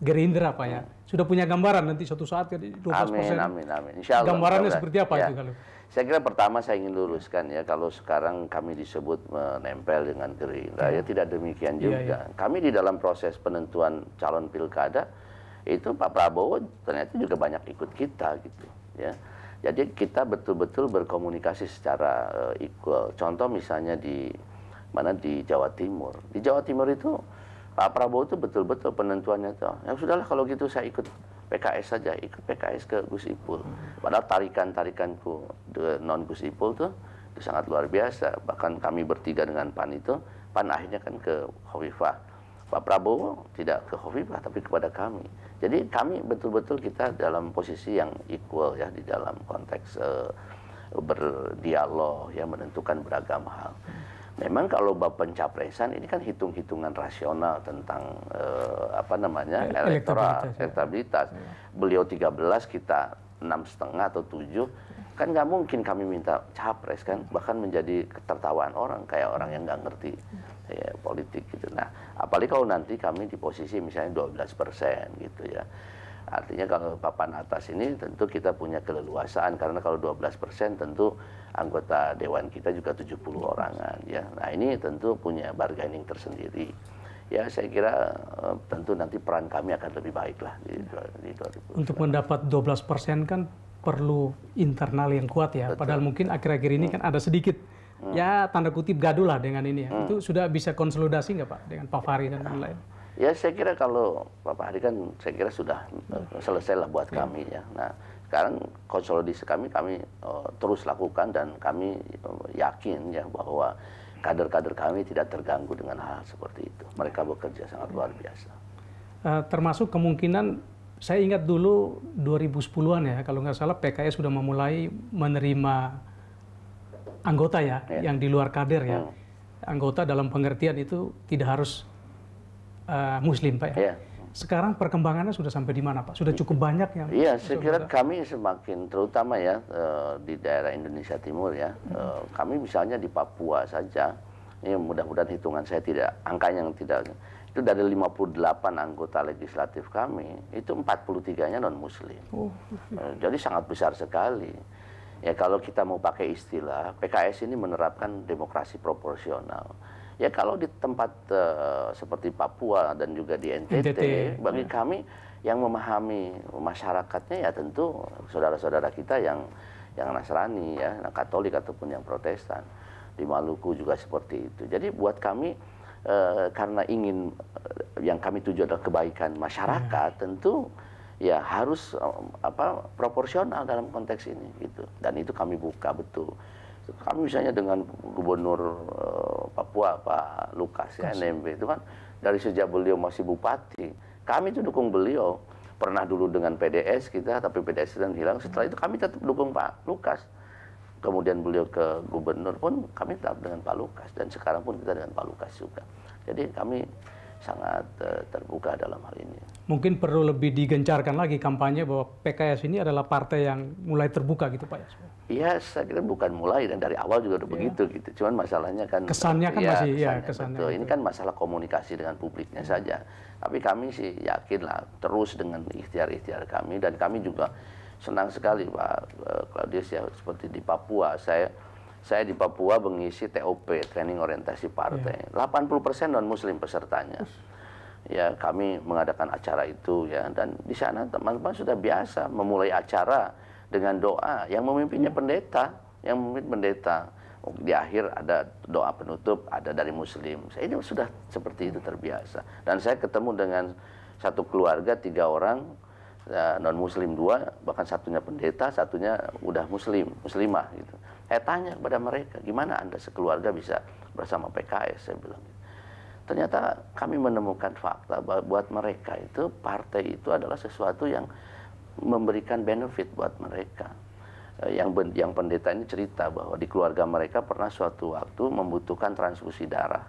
Gerindra Pak ya. Hmm. Sudah punya gambaran nanti suatu saat jadi 12 amin, Amin, amin. Insya Allah, Gambarannya insya Allah. seperti apa ya. itu kalau? Saya kira pertama saya ingin luruskan ya kalau sekarang kami disebut menempel dengan Gerindra ya, ya. tidak demikian ya, juga. Ya, ya. Kami di dalam proses penentuan calon pilkada itu Pak Prabowo ternyata juga banyak ikut kita gitu ya. Jadi kita betul-betul berkomunikasi secara uh, equal. Contoh misalnya di mana di Jawa Timur. Di Jawa Timur itu Pak Prabowo itu betul-betul penentuannya tuh. Ya sudahlah kalau gitu saya ikut PKS saja ikut PKS ke Gus Ipul padahal tarikan-tarikanku non Gus Ipul tuh itu sangat luar biasa bahkan kami bertiga dengan PAN itu PAN akhirnya kan ke Hovifah. Pak Prabowo tidak ke Hovifah, tapi kepada kami jadi kami betul-betul kita dalam posisi yang equal ya di dalam konteks uh, berdialog ya menentukan beragam hal Memang kalau bab pencapresan ini kan hitung-hitungan rasional tentang uh, apa namanya elektoral elektabilitas. Ya. Iya. Beliau 13 kita enam setengah atau tujuh kan nggak mungkin kami minta capres kan bahkan menjadi ketertawaan orang kayak orang yang nggak ngerti ya, politik gitu. Nah apalagi kalau nanti kami di posisi misalnya 12 persen gitu ya Artinya kalau papan atas ini tentu kita punya keleluasaan karena kalau 12 persen tentu anggota dewan kita juga 70 orangan ya. Nah ini tentu punya bargaining tersendiri. Ya saya kira eh, tentu nanti peran kami akan lebih baik lah di, ya. di 2019. Untuk mendapat 12 persen kan perlu internal yang kuat ya. Betul. Padahal mungkin akhir-akhir ini hmm. kan ada sedikit hmm. ya tanda kutip gaduh lah dengan ini ya. Hmm. Itu sudah bisa konsolidasi nggak Pak dengan Pak Fahri dan lain-lain? Ya saya kira kalau Pak Hari kan saya kira sudah eh, selesai lah buat ya. kami ya. Nah sekarang konsolidasi kami kami uh, terus lakukan dan kami uh, yakin ya bahwa kader-kader kami tidak terganggu dengan hal, hal seperti itu. Mereka bekerja sangat luar biasa. Uh, termasuk kemungkinan saya ingat dulu 2010-an ya kalau nggak salah PKS sudah memulai menerima anggota ya, ya. yang di luar kader ya. Hmm. Anggota dalam pengertian itu tidak harus uh, Muslim, Pak. Ya. Iya. Sekarang perkembangannya sudah sampai di mana, Pak? Sudah cukup banyak yang. Iya, saya kira kami semakin terutama ya eh, di daerah Indonesia Timur ya. Hmm. Eh, kami misalnya di Papua saja, ini mudah-mudahan hitungan saya tidak angkanya yang tidak itu dari 58 anggota legislatif kami itu 43-nya non muslim oh. jadi sangat besar sekali ya kalau kita mau pakai istilah PKS ini menerapkan demokrasi proporsional Ya kalau di tempat uh, seperti Papua dan juga di NTT, NTT ya. bagi ya. kami yang memahami masyarakatnya ya tentu saudara-saudara kita yang yang Nasrani ya, yang Katolik ataupun yang Protestan. Di Maluku juga seperti itu. Jadi buat kami uh, karena ingin uh, yang kami tuju adalah kebaikan masyarakat, ya. tentu ya harus um, apa proporsional dalam konteks ini gitu dan itu kami buka betul Gitu. kami misalnya dengan gubernur eh, Papua Pak Lukas ya NMB itu kan dari sejak beliau masih bupati kami itu dukung beliau pernah dulu dengan PDS kita tapi PDS dan hilang setelah itu kami tetap dukung Pak Lukas kemudian beliau ke gubernur pun kami tetap dengan Pak Lukas dan sekarang pun kita dengan Pak Lukas juga jadi kami sangat uh, terbuka dalam hal ini. Mungkin perlu lebih digencarkan lagi kampanye bahwa PKS ini adalah partai yang mulai terbuka gitu Pak Yasmin. Iya, saya kira bukan mulai dan dari awal juga udah ya. begitu gitu. Cuman masalahnya kan kesannya kan ya, masih iya, kesannya, ya kesannya. Betul. Ini gitu. kan masalah komunikasi dengan publiknya ya. saja. Tapi kami sih yakin lah terus dengan ikhtiar-ikhtiar kami dan kami juga senang sekali Pak eh, Claudius ya seperti di Papua saya saya di Papua mengisi TOP training orientasi partai. Yeah. Iya. 80% non muslim pesertanya. Ya, kami mengadakan acara itu ya dan di sana teman-teman sudah biasa memulai acara dengan doa yang memimpinnya pendeta, yang memimpin pendeta. Di akhir ada doa penutup, ada dari muslim. Saya ini sudah seperti itu terbiasa. Dan saya ketemu dengan satu keluarga tiga orang eh, non muslim dua bahkan satunya pendeta satunya udah muslim muslimah gitu saya tanya kepada mereka, gimana Anda sekeluarga bisa bersama PKS? Saya bilang. Gitu. Ternyata kami menemukan fakta bahwa buat mereka itu partai itu adalah sesuatu yang memberikan benefit buat mereka. Eh, yang yang pendeta ini cerita bahwa di keluarga mereka pernah suatu waktu membutuhkan transfusi darah.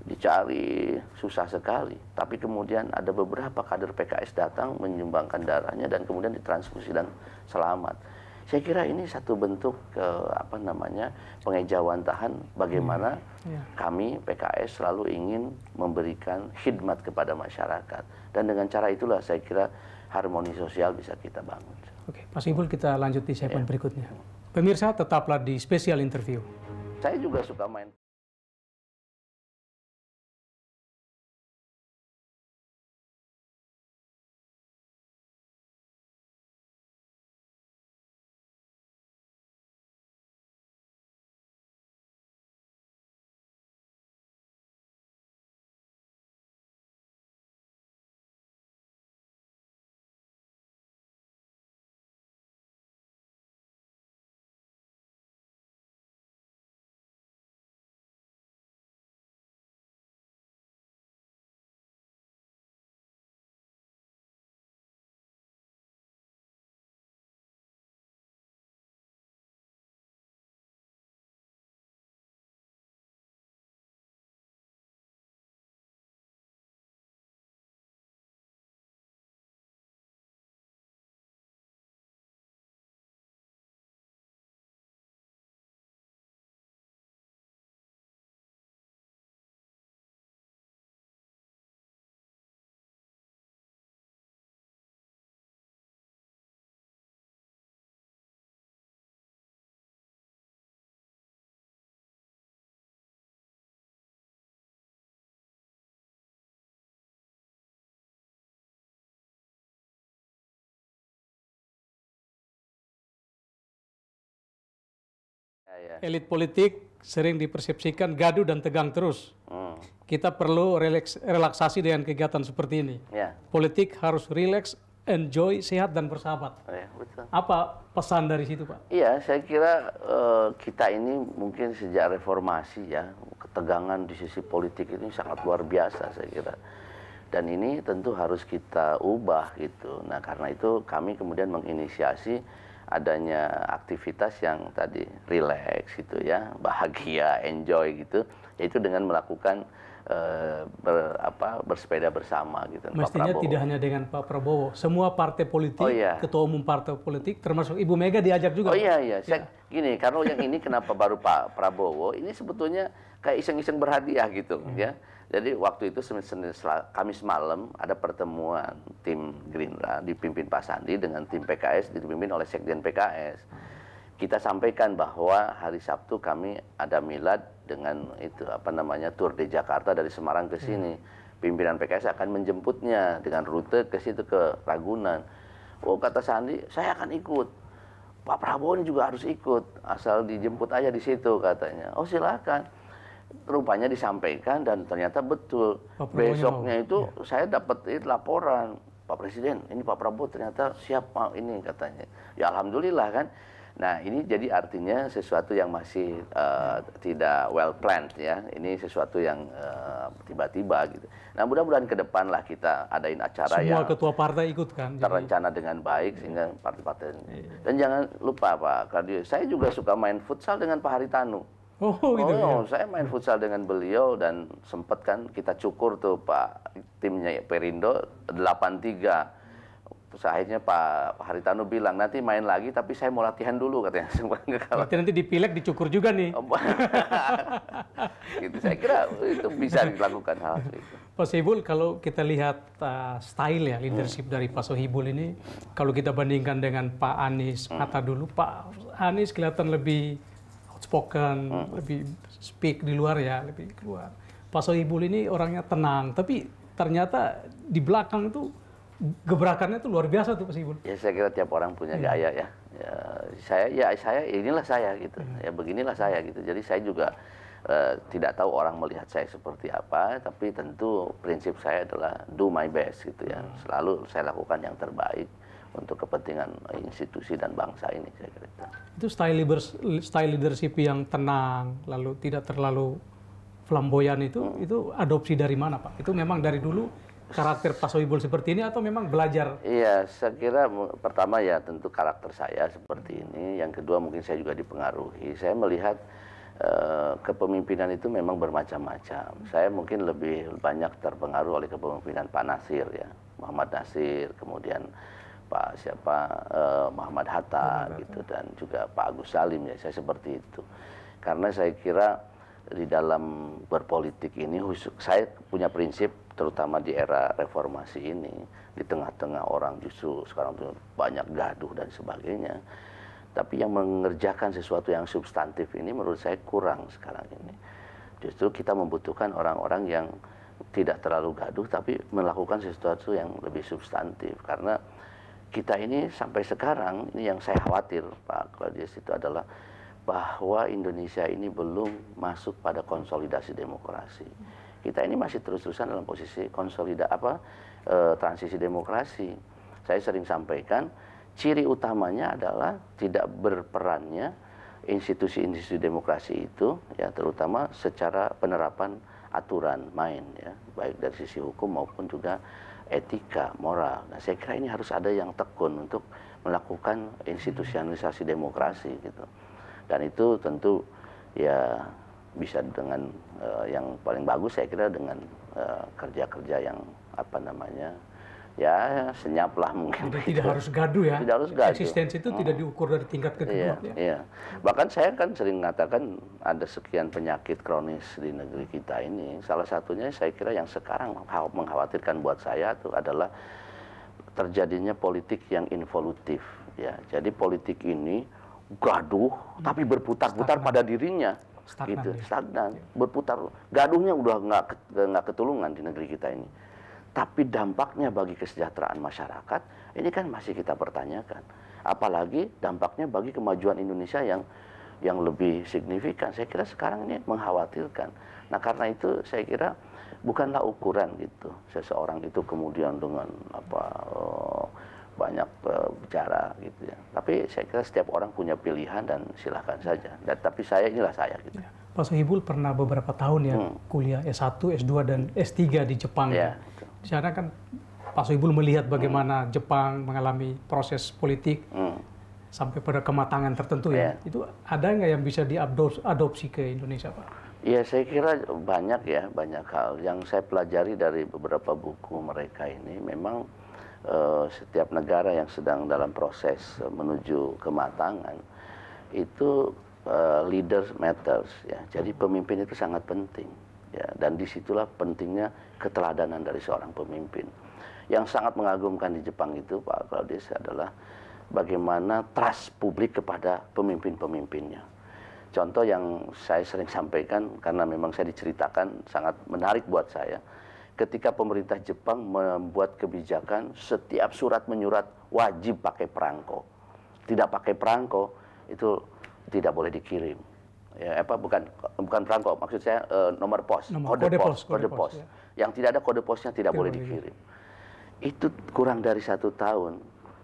Dicari susah sekali, tapi kemudian ada beberapa kader PKS datang menyumbangkan darahnya dan kemudian ditransfusi dan selamat saya kira ini satu bentuk ke eh, apa namanya pengejawantahan bagaimana hmm. yeah. kami PKS selalu ingin memberikan khidmat kepada masyarakat dan dengan cara itulah saya kira harmoni sosial bisa kita bangun. Oke, Mas Ibul kita lanjut di segmen yeah. berikutnya. Pemirsa tetaplah di spesial interview. Saya juga suka main Ya, ya, elit politik sering dipersepsikan gaduh dan tegang terus. Hmm. Kita perlu relaks, relaksasi dengan kegiatan seperti ini. Ya. Politik harus rileks, enjoy, sehat dan bersahabat. Oh, ya, betul. Apa pesan dari situ, Pak? Iya, saya kira uh, kita ini mungkin sejak reformasi ya ketegangan di sisi politik ini sangat luar biasa saya kira. Dan ini tentu harus kita ubah gitu. Nah karena itu kami kemudian menginisiasi adanya aktivitas yang tadi relax gitu ya, bahagia, enjoy gitu, yaitu dengan melakukan e, ber, apa bersepeda bersama gitu. Mestinya Pak tidak hanya dengan Pak Prabowo, semua partai politik, oh, iya. ketua umum partai politik, termasuk Ibu Mega diajak juga. Oh iya iya, ya. saya, ya. gini karena yang ini kenapa baru Pak Prabowo? Ini sebetulnya kayak iseng-iseng berhadiah gitu hmm. ya jadi waktu itu Senin, senin Kamis malam ada pertemuan tim Gerindra dipimpin Pak Sandi dengan tim PKS dipimpin oleh Sekjen PKS. Kita sampaikan bahwa hari Sabtu kami ada milad dengan itu apa namanya Tour di Jakarta dari Semarang ke sini. Hmm. Pimpinan PKS akan menjemputnya dengan rute ke situ ke Ragunan. Oh kata Sandi, saya akan ikut. Pak Prabowo juga harus ikut, asal dijemput aja di situ katanya. Oh silakan rupanya disampaikan dan ternyata betul. Besoknya itu ya. saya dapat laporan Pak Presiden, ini Pak Prabowo ternyata siap mau ini katanya. Ya alhamdulillah kan. Nah ini jadi artinya sesuatu yang masih uh, tidak well planned ya. Ini sesuatu yang eh, tiba-tiba uh, gitu. Nah mudah-mudahan ke depan lah kita adain acara Semua yang ketua partai ikut kan. Terencana jadi... dengan baik sehingga partai-partai. Iya. Dan jangan lupa Pak Kardio, saya juga suka main futsal dengan Pak Haritanu. Oh, gitu, oh ya? Iya, saya main futsal dengan beliau dan sempat kan kita cukur tuh Pak timnya Perindo 83. Terus akhirnya Pak Haritano bilang nanti main lagi tapi saya mau latihan dulu katanya. Berarti nanti dipilek dicukur juga nih. Oh, gitu saya kira itu bisa dilakukan hal itu. Pak Sohibul kalau kita lihat uh, style ya leadership hmm. dari Pak Sohibul ini kalau kita bandingkan dengan Pak Anies hmm. kata hmm. dulu Pak Anies kelihatan lebih outspoken, hmm. lebih speak di luar ya, lebih keluar. Pak Sohibul ini orangnya tenang, tapi ternyata di belakang itu gebrakannya itu luar biasa tuh Pak Sohibul. Ya saya kira tiap orang punya hmm. gaya ya. ya. Saya ya saya inilah saya gitu, hmm. ya beginilah saya gitu. Jadi saya juga eh, tidak tahu orang melihat saya seperti apa, tapi tentu prinsip saya adalah do my best gitu ya. Hmm. Selalu saya lakukan yang terbaik untuk kepentingan institusi dan bangsa ini saya kira. Itu style, leaders, style leadership yang tenang, lalu tidak terlalu flamboyan itu, hmm. itu adopsi dari mana Pak? Itu memang dari dulu karakter Pak Soebul seperti ini atau memang belajar? Iya, saya kira pertama ya tentu karakter saya seperti ini. Yang kedua mungkin saya juga dipengaruhi. Saya melihat eh, kepemimpinan itu memang bermacam-macam. Saya mungkin lebih banyak terpengaruh oleh kepemimpinan Pak Nasir ya, Muhammad Nasir, kemudian Pak siapa eh, Muhammad Hatta Muhammad gitu dan juga Pak Agus Salim ya saya seperti itu karena saya kira di dalam berpolitik ini saya punya prinsip terutama di era reformasi ini di tengah-tengah orang justru sekarang tuh banyak gaduh dan sebagainya tapi yang mengerjakan sesuatu yang substantif ini menurut saya kurang sekarang ini justru kita membutuhkan orang-orang yang tidak terlalu gaduh tapi melakukan sesuatu yang lebih substantif karena kita ini sampai sekarang ini yang saya khawatir Pak Claudius itu adalah bahwa Indonesia ini belum masuk pada konsolidasi demokrasi. Kita ini masih terus-terusan dalam posisi konsolida apa e, transisi demokrasi. Saya sering sampaikan ciri utamanya adalah tidak berperannya institusi-institusi demokrasi itu ya terutama secara penerapan aturan main ya baik dari sisi hukum maupun juga etika, moral. Nah, saya kira ini harus ada yang tekun untuk melakukan institusionalisasi demokrasi gitu. Dan itu tentu ya bisa dengan uh, yang paling bagus saya kira dengan eh, kerja-kerja uh, kerja -kerja yang apa namanya ya senyaplah mungkin. Tidak gitu. harus gaduh ya. Tidak harus gaduh. Eksistensi itu hmm. tidak diukur dari tingkat ke iya, ya. Iya. Bahkan saya kan sering mengatakan ada sekian penyakit kronis di negeri kita ini. Salah satunya saya kira yang sekarang mengkhawatirkan buat saya itu adalah terjadinya politik yang involutif ya. Jadi politik ini gaduh hmm. tapi berputar-putar pada dirinya stagnan, gitu, ya. Iya. berputar. Gaduhnya udah nggak nggak ketulungan di negeri kita ini tapi dampaknya bagi kesejahteraan masyarakat ini kan masih kita pertanyakan. Apalagi dampaknya bagi kemajuan Indonesia yang yang lebih signifikan. Saya kira sekarang ini mengkhawatirkan. Nah, karena itu saya kira bukanlah ukuran gitu. Seseorang itu kemudian dengan apa oh, banyak uh, bicara gitu ya. Tapi saya kira setiap orang punya pilihan dan silahkan saja. Dan tapi saya inilah saya gitu. Ya. Pak Sohibul pernah beberapa tahun ya hmm. kuliah S1, S2 dan S3 di Jepang. Ya. Di sana kan Pak Soebul melihat bagaimana hmm. Jepang mengalami proses politik hmm. sampai pada kematangan tertentu ya. ya. Itu ada nggak yang bisa diadopsi ke Indonesia Pak? Ya saya kira banyak ya, banyak hal. Yang saya pelajari dari beberapa buku mereka ini memang uh, setiap negara yang sedang dalam proses menuju kematangan itu eh, leaders matters ya. Jadi pemimpin itu sangat penting ya, dan disitulah pentingnya keteladanan dari seorang pemimpin yang sangat mengagumkan di Jepang itu Pak Claudius adalah bagaimana trust publik kepada pemimpin-pemimpinnya contoh yang saya sering sampaikan karena memang saya diceritakan sangat menarik buat saya ketika pemerintah Jepang membuat kebijakan setiap surat menyurat wajib pakai perangko tidak pakai perangko itu tidak boleh dikirim ya apa bukan bukan perangko maksud saya uh, nomor pos nomor, kode, kode pos, kode, kode pos, pos ya. yang tidak ada kode posnya tidak, tidak boleh dikirim ya. itu kurang dari satu tahun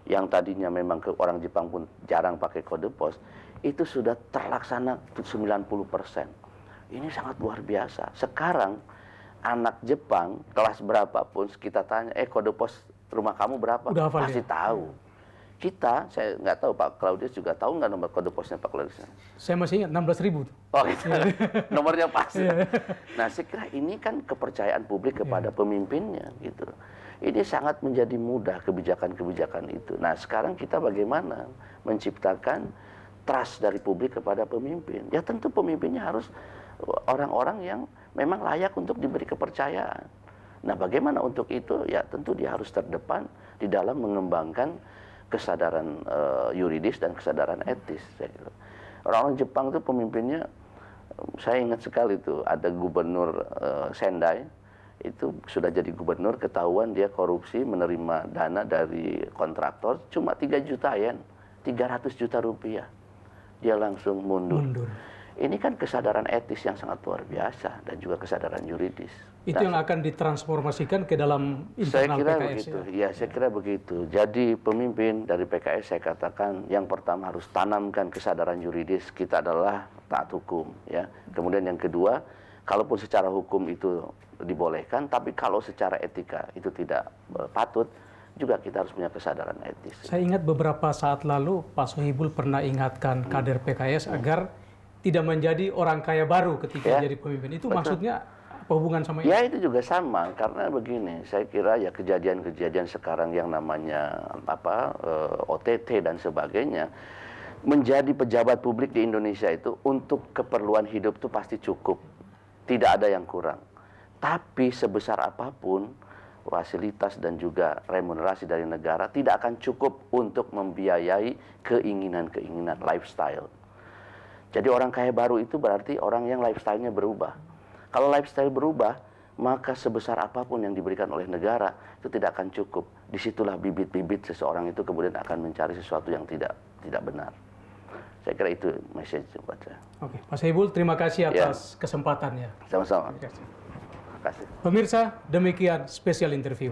yang tadinya memang ke orang Jepang pun jarang pakai kode pos itu sudah terlaksana 90 persen ini sangat luar biasa sekarang anak Jepang kelas berapapun kita tanya eh kode pos rumah kamu berapa Udah pasti ya? tahu kita, saya nggak tahu Pak Claudius juga tahu nggak nomor kode posnya Pak Claudius? Saya masih ingat 16 ribu. Oh, gitu. Iya. nomornya pas. Iya. nah, saya kira ini kan kepercayaan publik kepada iya. pemimpinnya gitu. Ini sangat menjadi mudah kebijakan-kebijakan itu. Nah, sekarang kita bagaimana menciptakan trust dari publik kepada pemimpin? Ya tentu pemimpinnya harus orang-orang yang memang layak untuk diberi kepercayaan. Nah, bagaimana untuk itu? Ya tentu dia harus terdepan di dalam mengembangkan kesadaran uh, yuridis dan kesadaran etis. Orang-orang Jepang itu pemimpinnya, saya ingat sekali itu ada gubernur uh, Sendai itu sudah jadi gubernur ketahuan dia korupsi menerima dana dari kontraktor cuma 3 juta yen, 300 juta rupiah. Dia langsung mundur. mundur. Ini kan kesadaran etis yang sangat luar biasa dan juga kesadaran yuridis itu yang akan ditransformasikan ke dalam internal saya kira PKS begitu. Ya? ya? saya kira begitu. Jadi pemimpin dari PKS saya katakan yang pertama harus tanamkan kesadaran yuridis kita adalah taat hukum, ya. Kemudian yang kedua, kalaupun secara hukum itu dibolehkan, tapi kalau secara etika itu tidak eh, patut, juga kita harus punya kesadaran etis. Saya ingat beberapa saat lalu Pak Sohibul pernah ingatkan hmm. kader PKS hmm. agar tidak menjadi orang kaya baru ketika ya. jadi pemimpin. Itu Betul. maksudnya berhubungan sama ya, ini? Ya itu juga sama karena begini, saya kira ya kejadian-kejadian sekarang yang namanya apa eh, OTT dan sebagainya menjadi pejabat publik di Indonesia itu untuk keperluan hidup itu pasti cukup. Tidak ada yang kurang. Tapi sebesar apapun fasilitas dan juga remunerasi dari negara tidak akan cukup untuk membiayai keinginan-keinginan lifestyle. Jadi orang kaya baru itu berarti orang yang lifestyle-nya berubah kalau lifestyle berubah, maka sebesar apapun yang diberikan oleh negara itu tidak akan cukup. Disitulah bibit-bibit seseorang itu kemudian akan mencari sesuatu yang tidak tidak benar. Saya kira itu message buat saya. Oke, Mas Hebul, terima kasih ya. atas ya. kesempatannya. Sama-sama. Terima kasih. Terima kasih. Pemirsa, demikian spesial interview.